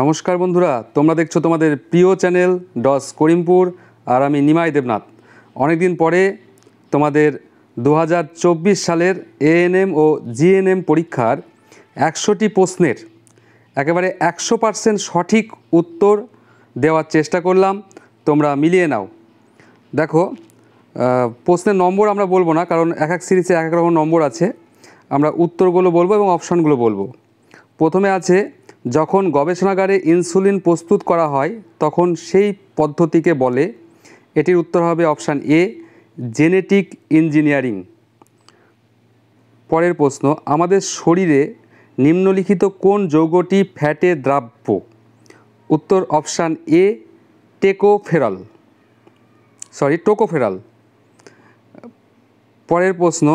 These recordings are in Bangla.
নমস্কার বন্ধুরা তোমরা দেখছো তোমাদের প্রিয় চ্যানেল ডস করিমপুর আর আমি নিমাই দেবনাথ অনেকদিন পরে তোমাদের দু সালের এএনএম ও জিএনএম পরীক্ষার একশোটি প্রশ্নের একেবারে একশো পার্সেন্ট সঠিক উত্তর দেওয়ার চেষ্টা করলাম তোমরা মিলিয়ে নাও দেখো প্রশ্নের নম্বর আমরা বলবো না কারণ এক এক সিরিজে এক এক রকম নম্বর আছে আমরা উত্তরগুলো বলবো এবং অপশানগুলো বলবো প্রথমে আছে যখন গবেষণাগারে ইনসুলিন প্রস্তুত করা হয় তখন সেই পদ্ধতিকে বলে এটির উত্তর হবে অপশান এ জেনেটিক ইঞ্জিনিয়ারিং পরের প্রশ্ন আমাদের শরীরে নিম্নলিখিত কোন যৌগটি ফ্যাটে দ্রাব্য উত্তর অপশান এ টেকোফেরাল সরি টোকোফেরাল পরের প্রশ্ন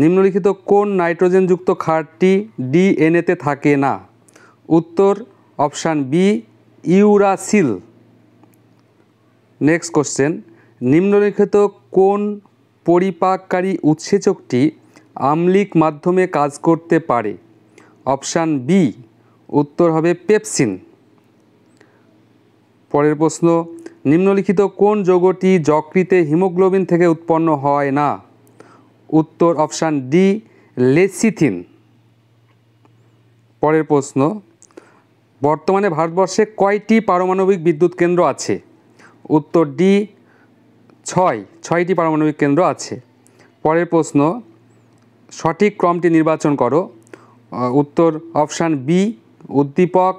নিম্নলিখিত কোন নাইট্রোজেনযুক্ত খারটি ডিএনএতে থাকে না উত্তর option B uracil next question নিম্নলিখিত কোন পরিপাককারী উৎসেচকটি আমলিক মাধ্যমে কাজ করতে পারে অপশান বি উত্তর হবে পেপসিন পরের প্রশ্ন নিম্নলিখিত কোন যোগটি যকৃতে হিমোগ্লোবিন থেকে উৎপন্ন হয় না উত্তর অপশান ডি লেসিথিন পরের প্রশ্ন বর্তমানে ভারতবর্ষে কয়টি পারমাণবিক বিদ্যুৎ কেন্দ্র আছে উত্তর ডি ছয় ছয়টি পারমাণবিক কেন্দ্র আছে পরের প্রশ্ন সঠিক ক্রমটি নির্বাচন করো উত্তর অপশান বি উদ্দীপক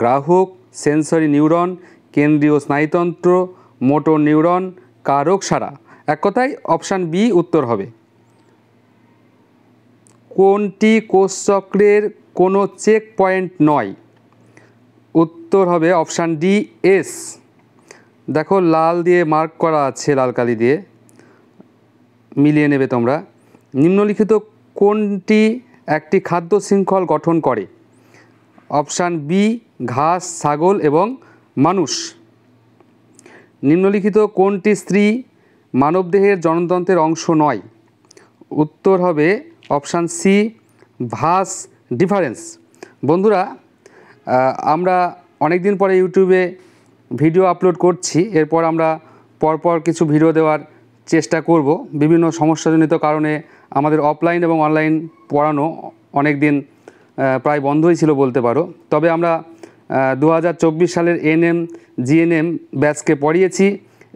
গ্রাহক সেন্সরি নিউরন কেন্দ্রীয় স্নায়ুতন্ত্র মোটর নিউরন কারক সারা এক কথায় অপশান বি উত্তর হবে কোনটি কোষচক্রের কোনো চেক পয়েন্ট নয় উত্তর হবে অপশান ডি এস দেখো লাল দিয়ে মার্ক করা আছে লাল কালি দিয়ে মিলিয়ে নেবে তোমরা নিম্নলিখিত কোনটি একটি খাদ্য শৃঙ্খল গঠন করে অপশান বি ঘাস ছাগল এবং মানুষ নিম্নলিখিত কোনটি স্ত্রী মানবদেহের জনতন্ত্রের অংশ নয় উত্তর হবে অপশান সি ভাস ডিফারেন্স বন্ধুরা আমরা অনেক দিন পরে ইউটিউবে ভিডিও আপলোড করছি এরপর আমরা পরপর কিছু ভিডিও দেওয়ার চেষ্টা করব বিভিন্ন সমস্যাজনিত কারণে আমাদের অফলাইন এবং অনলাইন পড়ানো অনেক দিন প্রায় বন্ধই ছিল বলতে পারো তবে আমরা দু সালের এনএম জিএনএম ব্যাচকে পড়িয়েছি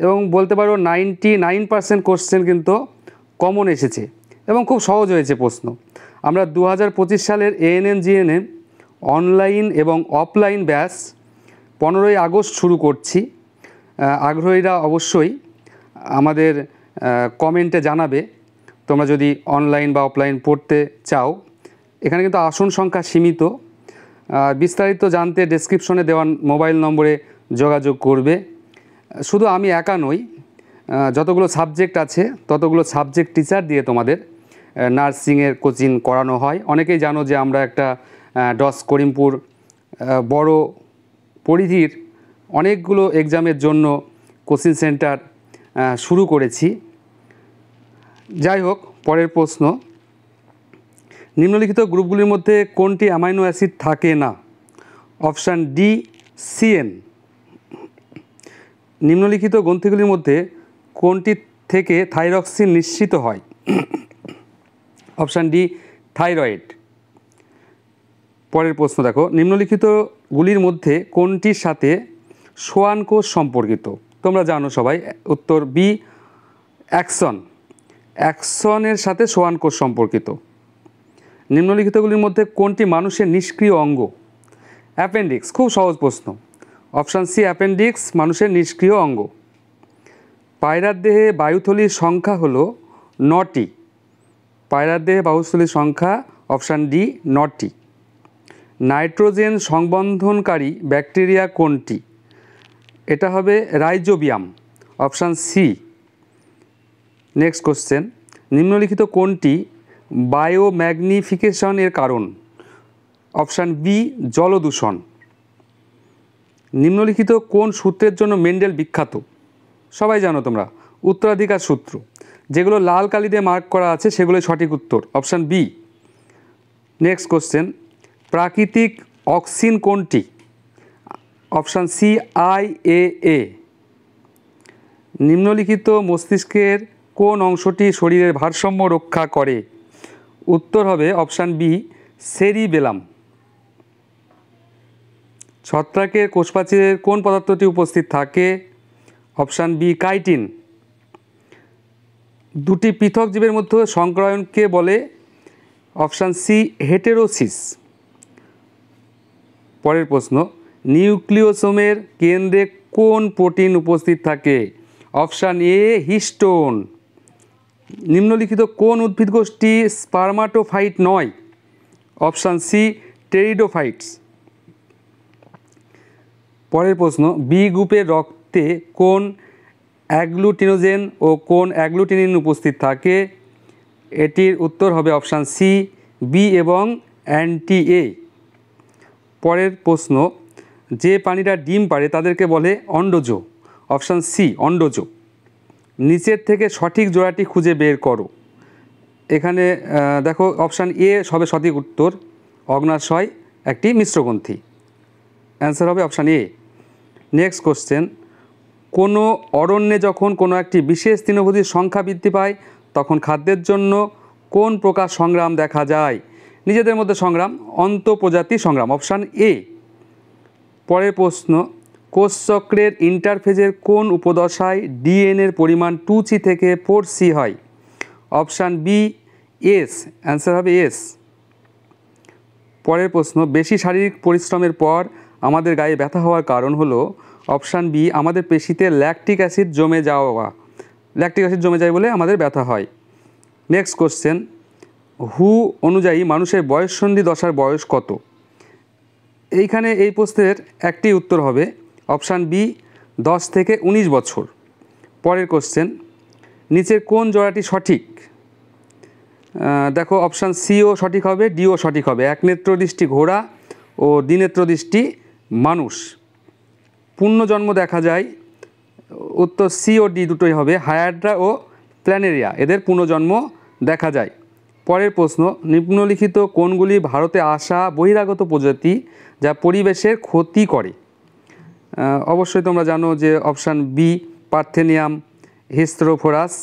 এবং বলতে পারো নাইনটি নাইন পারসেন্ট কোশ্চেন কিন্তু কমন এসেছে এবং খুব সহজ হয়েছে প্রশ্ন আমরা দু সালের এএনএম জিএনএম অনলাইন এবং অফলাইন ব্যাস পনেরোই আগস্ট শুরু করছি আগ্রহীরা অবশ্যই আমাদের কমেন্টে জানাবে তোমরা যদি অনলাইন বা অফলাইন পড়তে চাও এখানে কিন্তু আসন সংখ্যা সীমিত বিস্তারিত জানতে ডেসক্রিপশনে দেওয়া মোবাইল নম্বরে যোগাযোগ করবে শুধু আমি একা নই যতগুলো সাবজেক্ট আছে ততগুলো সাবজেক্ট টিচার দিয়ে তোমাদের নার্সিংয়ের কোচিং করানো হয় অনেকেই জানো যে আমরা একটা ডস করিমপুর বড় পরিধির অনেকগুলো এক্সামের জন্য কোচিং সেন্টার শুরু করেছি যাই হোক পরের প্রশ্ন নিম্নলিখিত গ্রুপগুলির মধ্যে কোনটি অ্যামাইনো অ্যাসিড থাকে না অপশান ডি সিএন নিম্নলিখিত গ্রন্থিগুলির মধ্যে কোনটি থেকে থাইরক্সিন নিশ্চিত হয় অপশান ডি থাইরয়েড পরের প্রশ্ন দেখো নিম্নলিখিতগুলির মধ্যে কোনটির সাথে সোয়ান কোষ সম্পর্কিত তোমরা জানো সবাই উত্তর বি অ্যাকশন অ্যাকশনের সাথে সোয়ান কোষ সম্পর্কিত নিম্নলিখিতগুলির মধ্যে কোনটি মানুষের নিষ্ক্রিয় অঙ্গ অ্যাপেন্ডিক্স খুব সহজ প্রশ্ন অপশান সি অ্যাপেন্ডিক্স মানুষের নিষ্ক্রিয় অঙ্গ পায়রার দেহে বায়ুথলির সংখ্যা হলো নটি পায়রার দেহে বায়ুথলির সংখ্যা অপশান ডি নটি নাইট্রোজেন সংবন্ধনকারী ব্যাকটেরিয়া কোনটি এটা হবে rhizobium option C next question নিম্নলিখিত কোনটি বায়ো এর কারণ অপশান বি জলদূষণ নিম্নলিখিত কোন সূত্রের জন্য মেন্ডেল বিখ্যাত সবাই জানো তোমরা উত্তরাধিকার সূত্র যেগুলো লাল কালি দিয়ে মার্ক করা আছে সেগুলো সঠিক উত্তর অপশান বি নেক্সট কোশ্চেন প্রাকৃতিক অক্সিন কোনটি option C I A A নিম্নলিখিত মস্তিষ্কের কোন অংশটি শরীরের ভারসাম্য রক্ষা করে উত্তর হবে অপশান বি সেরিবেলাম ছত্রাকের কোষপ্রাচীরের কোন পদার্থটি উপস্থিত থাকে অপশান বি কাইটিন দুটি পৃথক জীবের মধ্যে সংক্রয়ণকে বলে অপশান সি হেটেরোসিস পরের প্রশ্ন নিউক্লিওসোমের কেন্দ্রে কোন প্রোটিন উপস্থিত থাকে অপশান এ হিস্টোন নিম্নলিখিত কোন উদ্ভিদ গোষ্ঠী স্পার্মাটোফাইট নয় অপশান সি টেরিডোফাইটস পরের প্রশ্ন বি গ্রুপের রক্তে কোন অ্যাগ্লুটিনোজেন ও কোন অ্যাগ্লুটিনিন উপস্থিত থাকে এটির উত্তর হবে অপশান সি বি এবং অ্যান্টি এ পরের প্রশ্ন যে প্রাণীরা ডিম পারে তাদেরকে বলে অন্ডজ অপশান সি অন্ডজ নিচের থেকে সঠিক জোড়াটি খুঁজে বের করো এখানে দেখো অপশান এ সবে সঠিক উত্তর অগ্নাশয় একটি মিশ্রগ্রন্থি অ্যান্সার হবে অপশান এ নেক্সট কোশ্চেন কোনো অরণ্যে যখন কোনো একটি বিশেষ তৃণভোজীর সংখ্যা বৃদ্ধি পায় তখন খাদ্যের জন্য কোন প্রকার সংগ্রাম দেখা যায় নিজেদের মধ্যে সংগ্রাম অন্তঃপ্রজাতি সংগ্রাম অপশান এ পরের প্রশ্ন কোষচক্রের ইন্টারফেজের কোন উপদশায় ডিএনএর পরিমাণ টু সি থেকে ফোর সি হয় অপশান বি এস অ্যান্সার হবে এস পরের প্রশ্ন বেশি শারীরিক পরিশ্রমের পর আমাদের গায়ে ব্যথা হওয়ার কারণ হলো অপশান বি আমাদের পেশিতে ল্যাকটিক অ্যাসিড জমে যাওয়া ল্যাকটিক অ্যাসিড জমে যায় বলে আমাদের ব্যথা হয় নেক্সট কোশ্চেন হু অনুযায়ী মানুষের বয়ঃসন্ধি দশার বয়স কত এইখানে এই প্রশ্নের একটি উত্তর হবে অপশান বি দশ থেকে ১৯ বছর পরের কোশ্চেন নিচের কোন জোড়াটি সঠিক দেখো অপশান সিও সঠিক হবে ডিও সঠিক হবে এক নেত্র দৃষ্টি ঘোড়া ও দ্বিনেত্র দৃষ্টি মানুষ পূর্ণজন্ম দেখা যায় উত্তর সি ও ডি দুটোই হবে হায়াড্রা ও প্ল্যানেরিয়া এদের পুনর্জন্ম দেখা যায় পরের প্রশ্ন নিম্নলিখিত কোনগুলি ভারতে আসা বহিরাগত প্রজাতি যা পরিবেশের ক্ষতি করে অবশ্যই তোমরা জানো যে অপশান বি পার্থেনিয়াম হিস্ত্রোফোরাস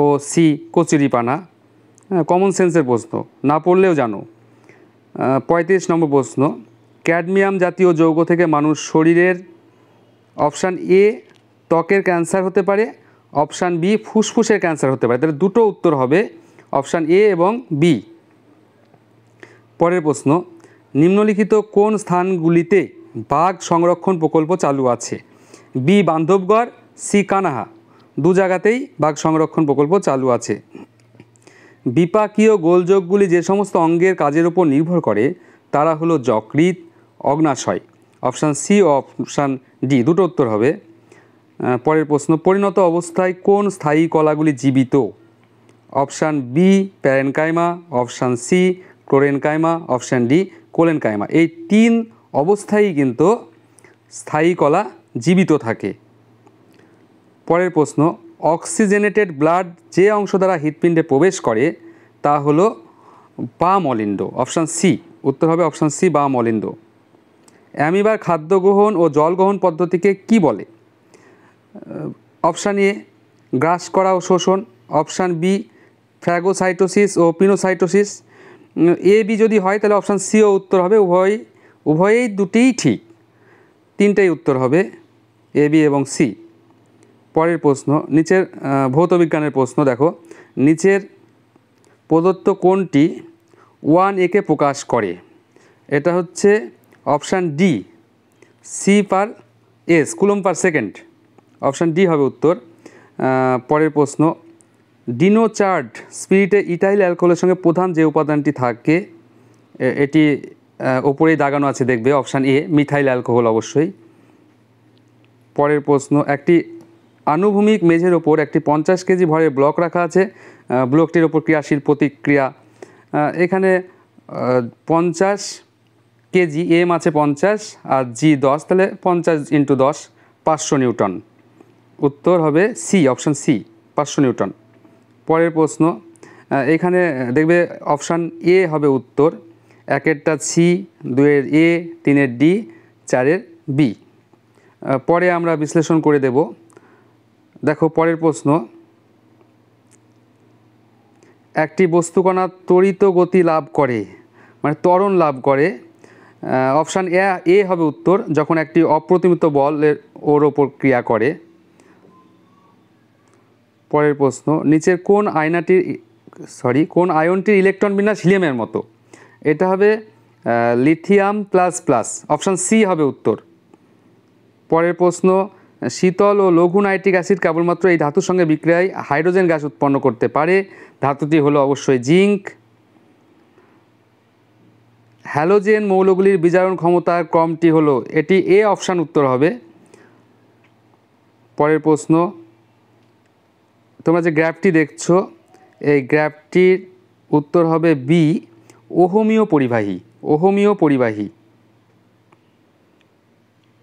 ও সি কচুরিপানা কমন সেন্সের প্রশ্ন না পড়লেও জানো পঁয়ত্রিশ নম্বর প্রশ্ন ক্যাডমিয়াম জাতীয় যৌগ থেকে মানুষ শরীরের অপশান এ ত্বকের ক্যান্সার হতে পারে অপশান বি ফুসফুসের ক্যান্সার হতে পারে তাহলে দুটো উত্তর হবে অপশান এ এবং বি পরের প্রশ্ন নিম্নলিখিত কোন স্থানগুলিতে বাঘ সংরক্ষণ প্রকল্প চালু আছে বি বান্ধবগড় সি কানাহা দু জায়গাতেই বাঘ সংরক্ষণ প্রকল্প চালু আছে বিপাকীয় গোলযোগগুলি যে সমস্ত অঙ্গের কাজের উপর নির্ভর করে তারা হলো যকৃত অগ্নাশয় অপশান সি ও অপশান ডি দুটো উত্তর হবে পরের প্রশ্ন পরিণত অবস্থায় কোন স্থায়ী কলাগুলি জীবিত option B parenchyma option C chlorenchyma option D collenchyma এই তিন অবস্থায় কিন্তু স্থায়ী কলা জীবিত থাকে পরের প্রশ্ন অক্সিজেনেটেড ব্লাড যে অংশ দ্বারা হৃৎপিণ্ডে প্রবেশ করে তা হল বা মলিন্ড অপশান সি উত্তর হবে অপশান সি বা মলিন্ড অ্যামিবার খাদ্য গ্রহণ ও জল গ্রহণ পদ্ধতিকে কি বলে অপশান এ গ্রাস করা ও শোষণ অপশান বি ফ্র্যাগোসাইটোসিস ও পিনোসাইটোসিস এ বি যদি হয় তাহলে অপশান সিও উত্তর হবে উভয় উভয়েই দুটিই ঠিক তিনটাই উত্তর হবে এ বি এবং সি পরের প্রশ্ন নিচের ভৌতবিজ্ঞানের প্রশ্ন দেখো নিচের প্রদত্ত কোনটি ওয়ান একে প্রকাশ করে এটা হচ্ছে option D C per S coulomb per second option D হবে উত্তর পরের প্রশ্ন ডিনোচার্ড স্পিরিটে ইটাইল অ্যালকোহলের সঙ্গে প্রধান যে উপাদানটি থাকে এটি ওপরেই দাগানো আছে দেখবে অপশান এ মিথাইল অ্যালকোহল অবশ্যই পরের প্রশ্ন একটি আনুভূমিক মেঝের ওপর একটি পঞ্চাশ কেজি ভরের ব্লক রাখা আছে ব্লকটির ওপর ক্রিয়াশীল প্রতিক্রিয়া এখানে পঞ্চাশ কেজি এম আছে পঞ্চাশ আর জি দশ তাহলে পঞ্চাশ ইন্টু দশ পাঁচশো নিউটন উত্তর হবে সি অপশান সি পাঁচশো নিউটন পরের প্রশ্ন এখানে দেখবে অপশান এ হবে উত্তর একেরটা সি দুয়ের এ তিনের ডি চারের বি পরে আমরা বিশ্লেষণ করে দেব দেখো পরের প্রশ্ন একটি বস্তুকণা ত্বরিত গতি লাভ করে মানে ত্বরণ লাভ করে অপশান এ এ হবে উত্তর যখন একটি অপ্রতিমিত বলের ওর ওপর ক্রিয়া করে পরের প্রশ্ন নিচের কোন আয়নাটির সরি কোন আয়নটির ইলেকট্রন বিন্যাস হিলিয়ামের মতো এটা হবে lithium plus plus option C হবে উত্তর পরের প্রশ্ন শীতল ও লঘু নাইট্রিক অ্যাসিড কেবলমাত্র এই ধাতুর সঙ্গে বিক্রিয়ায় হাইড্রোজেন গ্যাস উৎপন্ন করতে পারে ধাতুটি হলো অবশ্যই জিঙ্ক হ্যালোজেন মৌলগুলির বিজারণ ক্ষমতার ক্রমটি হলো এটি এ অপশান উত্তর হবে পরের প্রশ্ন তোমরা যে গ্র্যাফটি দেখছো এই গ্র্যাফটির উত্তর হবে বি ওহমীয় পরিবাহী ওহমীয় পরিবাহী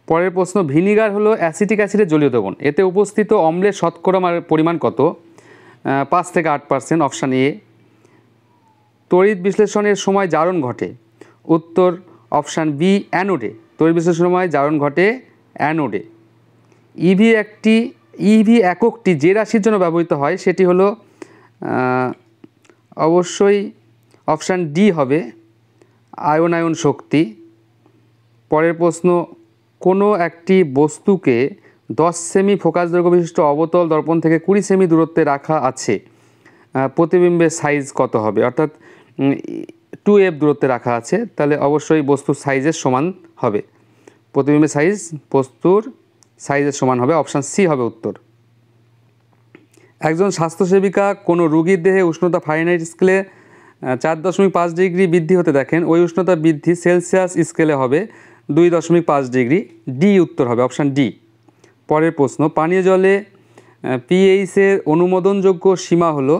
পরের প্রশ্ন ভিনিগার হলো অ্যাসিটিক অ্যাসিডের জলীয় দ্রবণ এতে উপস্থিত অম্লের শতকরা পরিমাণ কত পাঁচ থেকে আট পার্সেন্ট অপশান এ তড়িৎ বিশ্লেষণের সময় জারণ ঘটে উত্তর অপশান বি অ্যানোডে তড়িৎ বিশ্লেষণের সময় জারণ ঘটে অ্যানোডে ইভি e একটি ইভি এককটি যে রাশির জন্য ব্যবহৃত হয় সেটি হলো অবশ্যই অপশান ডি হবে আয়ন আয়ন শক্তি পরের প্রশ্ন কোনো একটি বস্তুকে দশ সেমি ফোকাস দৈর্ঘ্য বিশিষ্ট অবতল দর্পণ থেকে কুড়ি সেমি দূরত্বে রাখা আছে প্রতিবিম্বের সাইজ কত হবে অর্থাৎ টু এফ দূরত্বে রাখা আছে তাহলে অবশ্যই বস্তুর সাইজের সমান হবে প্রতিবিম্বের সাইজ বস্তুর সাইজের সমান হবে অপশান সি হবে উত্তর একজন স্বাস্থ্যসেবিকা কোনো রুগীর দেহে উষ্ণতা ফাইনাইট স্কেলে চার দশমিক পাঁচ ডিগ্রি বৃদ্ধি হতে দেখেন ওই উষ্ণতা বৃদ্ধি সেলসিয়াস স্কেলে হবে দুই দশমিক পাঁচ ডিগ্রি ডি উত্তর হবে অপশান ডি পরের প্রশ্ন পানীয় জলে পিএইচের অনুমোদনযোগ্য সীমা হলো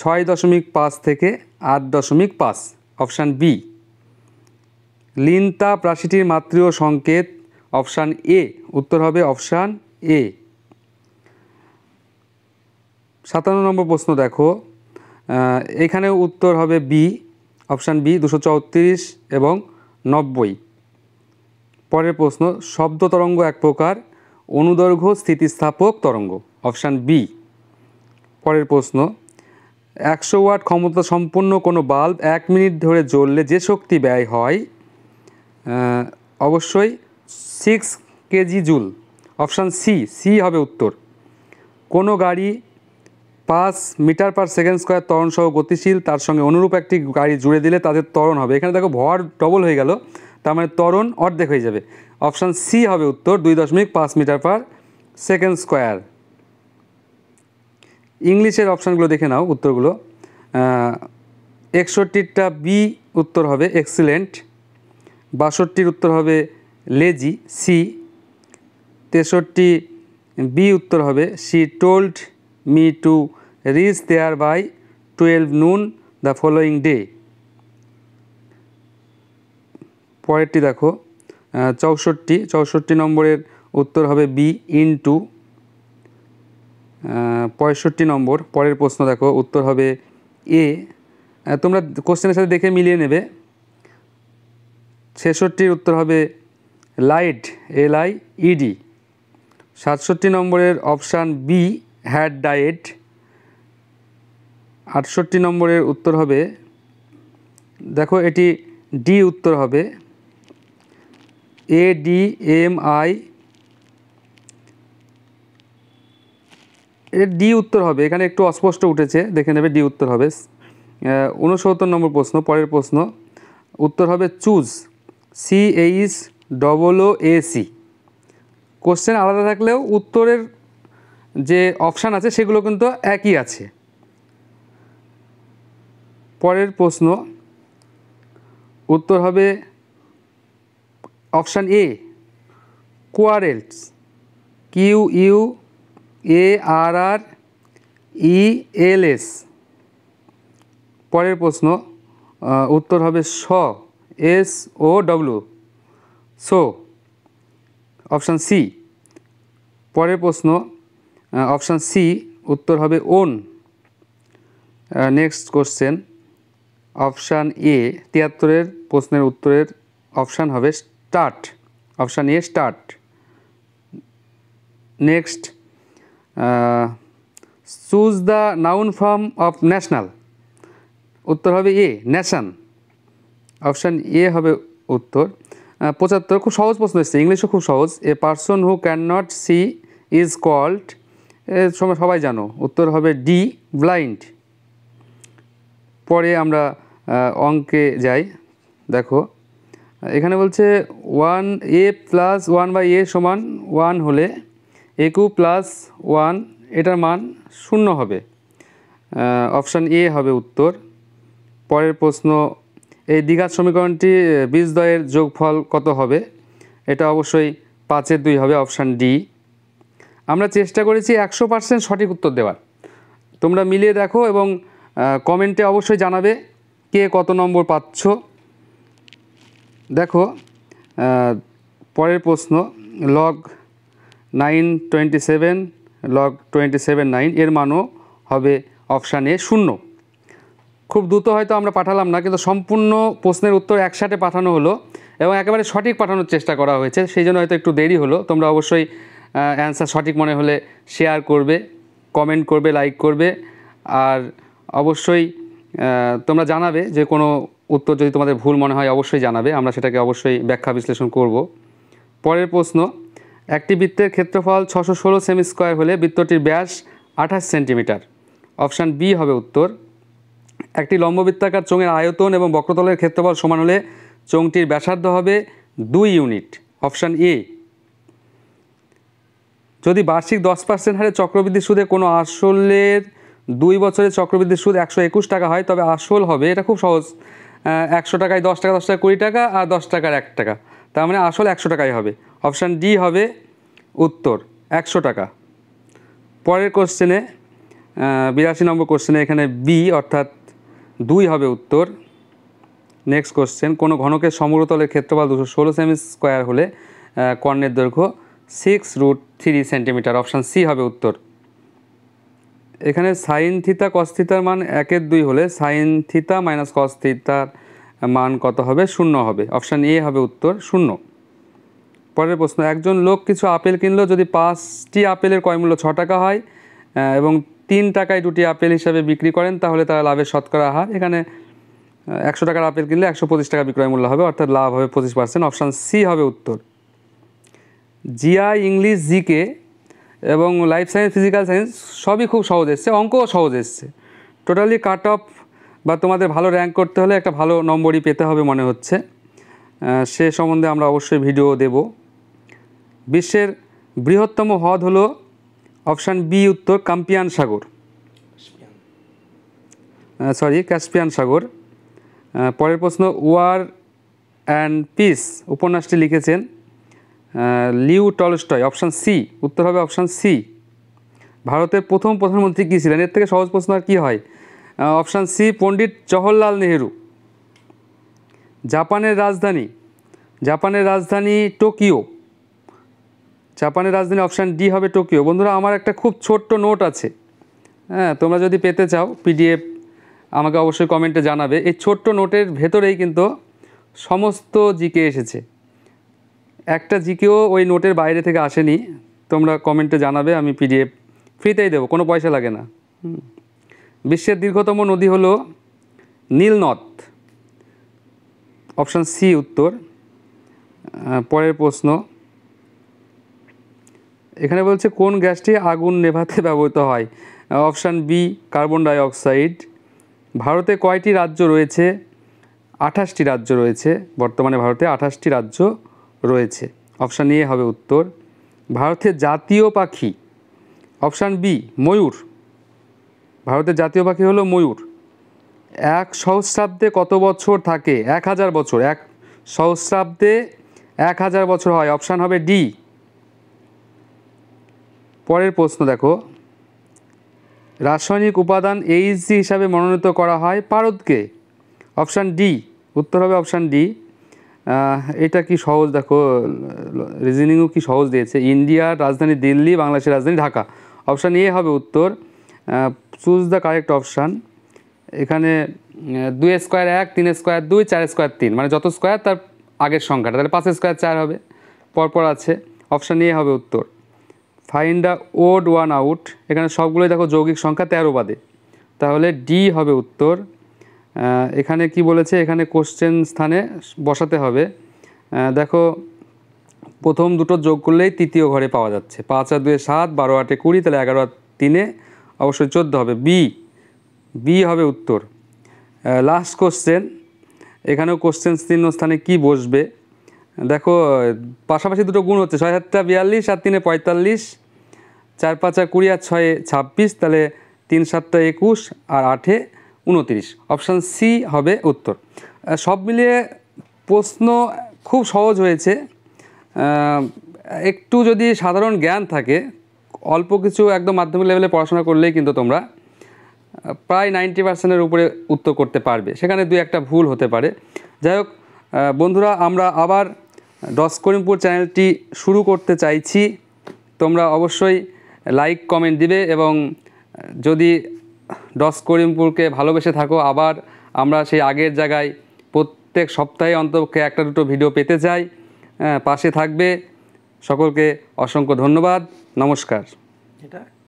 ছয় দশমিক পাঁচ থেকে আট দশমিক পাঁচ অপশান বি লিনতা রাশিটির মাতৃ সংকেত অপশান এ উত্তর হবে অপশান এ সাতান্ন নম্বর প্রশ্ন দেখো এখানে উত্তর হবে বি অপশান বি দুশো চৌত্রিশ এবং নব্বই পরের প্রশ্ন শব্দ তরঙ্গ এক প্রকার অনুদৈর্ঘ্য স্থিতিস্থাপক তরঙ্গ অপশান বি পরের প্রশ্ন একশো ওয়াট ক্ষমতা সম্পন্ন কোনো বাল্ব এক মিনিট ধরে জ্বললে যে শক্তি ব্যয় হয় অবশ্যই six KG joule option C C হবে উত্তর কোনো গাড়ি পাঁচ মিটার পার সেকেন্ড স্কোয়ার তরণ সহ গতিশীল তার সঙ্গে অনুরূপ একটি গাড়ি জুড়ে দিলে তাদের ত্বরণ হবে এখানে দেখো ভর ডবল হয়ে গেল তার মানে ত্বরণ অর্ধেক হয়ে যাবে অপশান সি হবে উত্তর দুই দশমিক পাঁচ মিটার পার সেকেন্ড স্কোয়ার ইংলিশের অপশানগুলো দেখে নাও উত্তরগুলো একষট্টিরটা বি উত্তর হবে এক্সিলেন্ট বাষট্টির উত্তর হবে লেজি সি তেষট্টি বি উত্তর হবে C told me to reach there by twelve noon the following day পরেরটি দেখো চৌষট্টি চৌষট্টি নম্বরের উত্তর হবে বি ইন টু পঁয়ষট্টি নম্বর পরের প্রশ্ন দেখো উত্তর হবে এ তোমরা কোশ্চেনের সাথে দেখে মিলিয়ে নেবে ছেষট্টির উত্তর হবে লাইট এল আই ইডি সাতষট্টি নম্বরের অপশান বি হ্যাড ডায়েট আটষট্টি নম্বরের উত্তর হবে দেখো এটি ডি উত্তর হবে এ ডি এম আই এর ডি উত্তর হবে এখানে একটু অস্পষ্ট উঠেছে দেখে নেবে ডি উত্তর হবে ঊনসত্তর নম্বর প্রশ্ন পরের প্রশ্ন উত্তর হবে choose C H double O AC question আলাদা থাকলেও উত্তরের যে অপশান আছে সেগুলো কিন্তু একই আছে পরের প্রশ্ন উত্তর হবে option A quarrels Q U A R R E L S পরের প্রশ্ন উত্তর হবে sow S O W so option C পরের প্রশ্ন অপশান সি উত্তর হবে own next question option A তিয়াত্তরের প্রশ্নের উত্তরের অপশান হবে start option A start next choose the noun form of national উত্তর হবে এ ন্যাশন অপশান এ হবে উত্তর পঁচাত্তর খুব সহজ প্রশ্ন এসছে ইংলিশও খুব সহজ a person who can not see is called সময় সবাই জানো উত্তর হবে ডি ব্লাইন্ড পরে আমরা অঙ্কে যাই দেখো এখানে বলছে one A plus one by A সমান ওয়ান হলে একু প্লাস ওয়ান এটার মান শূন্য হবে অপশান এ হবে উত্তর পরের প্রশ্ন এই দীঘার সমীকরণটি বীজ যোগফল কত হবে এটা অবশ্যই পাঁচের দুই হবে অপশান ডি আমরা চেষ্টা করেছি একশো পার্সেন্ট সঠিক উত্তর দেওয়ার তোমরা মিলিয়ে দেখো এবং কমেন্টে অবশ্যই জানাবে কে কত নম্বর পাচ্ছ দেখো পরের প্রশ্ন log nine twenty seven log twenty seven nine এর মানও হবে অপশান এ শূন্য খুব দ্রুত হয়তো আমরা পাঠালাম না কিন্তু সম্পূর্ণ প্রশ্নের উত্তর একসাথে পাঠানো হলো এবং একেবারে সঠিক পাঠানোর চেষ্টা করা হয়েছে সেই জন্য হয়তো একটু দেরি হলো তোমরা অবশ্যই অ্যান্সার সঠিক মনে হলে শেয়ার করবে কমেন্ট করবে লাইক করবে আর অবশ্যই তোমরা জানাবে যে কোনো উত্তর যদি তোমাদের ভুল মনে হয় অবশ্যই জানাবে আমরা সেটাকে অবশ্যই ব্যাখ্যা বিশ্লেষণ করব পরের প্রশ্ন একটি বৃত্তের ক্ষেত্রফল ছশো ষোলো সেমি স্কোয়ার হলে বৃত্তটির ব্যাস আঠাশ সেন্টিমিটার অপশান বি হবে উত্তর একটি লম্ববৃত্তাকার চোঙের আয়তন এবং বক্রতলের ক্ষেত্রফল সমান হলে চোঙটির ব্যাসার্ধ হবে দুই ইউনিট অপশান এ যদি বার্ষিক দশ পার্সেন্ট হারে চক্রবৃদ্ধি সুদে কোনো আসলের দুই বছরের চক্রবৃদ্ধি সুদ একশো একুশ টাকা হয় তবে আসল হবে এটা খুব সহজ একশো টাকায় দশ টাকা দশ টাকা কুড়ি টাকা আর দশ টাকার এক টাকা তার মানে আসল একশো টাকাই হবে অপশান ডি হবে উত্তর একশো টাকা পরের কোশ্চেনে বিরাশি নম্বর কোশ্চেনে এখানে বি অর্থাৎ দুই হবে উত্তর নেক্সট কোশ্চেন কোনো ঘনকের সমগ্রতলের ক্ষেত্রফল দুশো ষোলো সেমি স্কোয়ার হলে কর্ণের দৈর্ঘ্য six root three centimetre option C হবে উত্তর এখানে সাইন থিতা কস্থিতার মান একের দুই হলে সাইন থিতা মাইনাস কস্থিতার মান কত হবে শূন্য হবে অপশান এ হবে উত্তর শূন্য পরের প্রশ্ন একজন লোক কিছু আপেল কিনলো যদি পাঁচটি আপেলের কয় মূল্য ছ টাকা হয় এবং তিন টাকায় দুটি আপেল হিসাবে বিক্রি করেন তাহলে তারা লাভের শতকরা হার এখানে একশো টাকার আপেল কিনলে একশো পঁচিশ টাকা বিক্রয় মূল্য হবে অর্থাৎ লাভ হবে পঁচিশ পার্সেন্ট অপশান সি হবে উত্তর জিয়া ইংলিশ জিকে এবং লাইফ সায়েন্স ফিজিক্যাল সায়েন্স সবই খুব সহজ এসছে অঙ্কও সহজ এসছে টোটালি কাট অফ বা তোমাদের ভালো র্যাঙ্ক করতে হলে একটা ভালো নম্বরই পেতে হবে মনে হচ্ছে সে সম্বন্ধে আমরা অবশ্যই ভিডিও দেব বিশ্বের বৃহত্তম হদ হলো অপশান বি উত্তর কাম্পিয়ান সাগর সরি ক্যাসপিয়ান সাগর পরের প্রশ্ন ওয়ার অ্যান্ড পিস উপন্যাসটি লিখেছেন লিউ টলস্টয় অপশান সি উত্তর হবে অপশান সি ভারতের প্রথম প্রধানমন্ত্রী কী ছিলেন এর থেকে সহজ প্রশ্ন আর কী হয় অপশান সি পণ্ডিত জওহরলাল নেহেরু জাপানের রাজধানী জাপানের রাজধানী টোকিও জাপানের রাজধানী অপশান ডি হবে টোকিও বন্ধুরা আমার একটা খুব ছোট্ট নোট আছে হ্যাঁ তোমরা যদি পেতে চাও পিডিএফ আমাকে অবশ্যই কমেন্টে জানাবে এই ছোট্ট নোটের ভেতরেই কিন্তু সমস্ত জিকে এসেছে একটা জিকেও ওই নোটের বাইরে থেকে আসেনি তোমরা কমেন্টে জানাবে আমি পিডিএফ ফ্রিতেই দেবো কোনো পয়সা লাগে না বিশ্বের দীর্ঘতম নদী হলো নীলনদ অপশান সি উত্তর পরের প্রশ্ন এখানে বলছে কোন গ্যাসটি আগুন নেভাতে ব্যবহৃত হয় অপশান বি কার্বন ডাইঅক্সাইড ভারতে কয়টি রাজ্য রয়েছে আঠাশটি রাজ্য রয়েছে বর্তমানে ভারতে আঠাশটি রাজ্য রয়েছে অপশান এ হবে উত্তর ভারতের জাতীয় পাখি অপশান বি ময়ূর ভারতের জাতীয় পাখি হলো ময়ূর এক সহস্রাব্দে কত বছর থাকে এক হাজার বছর এক সহস্রাব্দে এক হাজার বছর হয় অপশান হবে ডি পরের প্রশ্ন দেখো রাসায়নিক উপাদান এইচসি e হিসাবে মনোনীত করা হয় পারদকে অপশান ডি উত্তর হবে অপশান ডি এটা কি সহজ দেখো রিজনিংও কি সহজ দিয়েছে ইন্ডিয়ার রাজধানী দিল্লি বাংলাদেশের রাজধানী ঢাকা অপশান এ হবে উত্তর চুজ দ্য কারেক্ট অপশান এখানে দুই স্কোয়ার এক তিন স্কোয়ার দুই চার স্কোয়ার তিন মানে যত স্কোয়ার তার আগের সংখ্যাটা তাহলে পাঁচ স্কোয়ার চার হবে পরপর আছে অপশান এ হবে উত্তর find the odd one out এখানে সবগুলোই দেখো যৌগিক সংখ্যা তেরো বাদে তাহলে ডি হবে উত্তর এখানে কি বলেছে এখানে কোশ্চেন স্থানে বসাতে হবে দেখো প্রথম দুটো যোগ করলেই তৃতীয় ঘরে পাওয়া যাচ্ছে পাঁচ আর দুয়ে সাত বারো আটে কুড়ি তাহলে এগারো আর তিনে অবশ্যই চোদ্দো হবে বি বি হবে উত্তর লাস্ট কোশ্চেন এখানেও কোশ্চেন চিহ্ন স্থানে কি বসবে দেখো পাশাপাশি দুটো গুণ হচ্ছে ছয় সাতটা বিয়াল্লিশ সাত তিনে পঁয়তাল্লিশ চার পাঁচা কুড়ি আর ছয়ে ছাব্বিশ তাহলে তিন সাতটা একুশ আর আটে উনতিরিশ অপশান সি হবে উত্তর সব মিলিয়ে প্রশ্ন খুব সহজ হয়েছে একটু যদি সাধারণ জ্ঞান থাকে অল্প কিছু একদম মাধ্যমিক লেভেলে পড়াশোনা করলেই কিন্তু তোমরা প্রায় নাইনটি পার্সেন্টের উপরে উত্তর করতে পারবে সেখানে দুই একটা ভুল হতে পারে যাই হোক বন্ধুরা আমরা আবার ডস করিমপুর চ্যানেলটি শুরু করতে চাইছি তোমরা অবশ্যই লাইক কমেন্ট দিবে এবং যদি ডস করিমপুরকে ভালোবেসে থাকো আবার আমরা সেই আগের জায়গায় প্রত্যেক সপ্তাহে অন্তপক্ষে একটা দুটো ভিডিও পেতে চাই পাশে থাকবে সকলকে অসংখ্য ধন্যবাদ নমস্কার এটা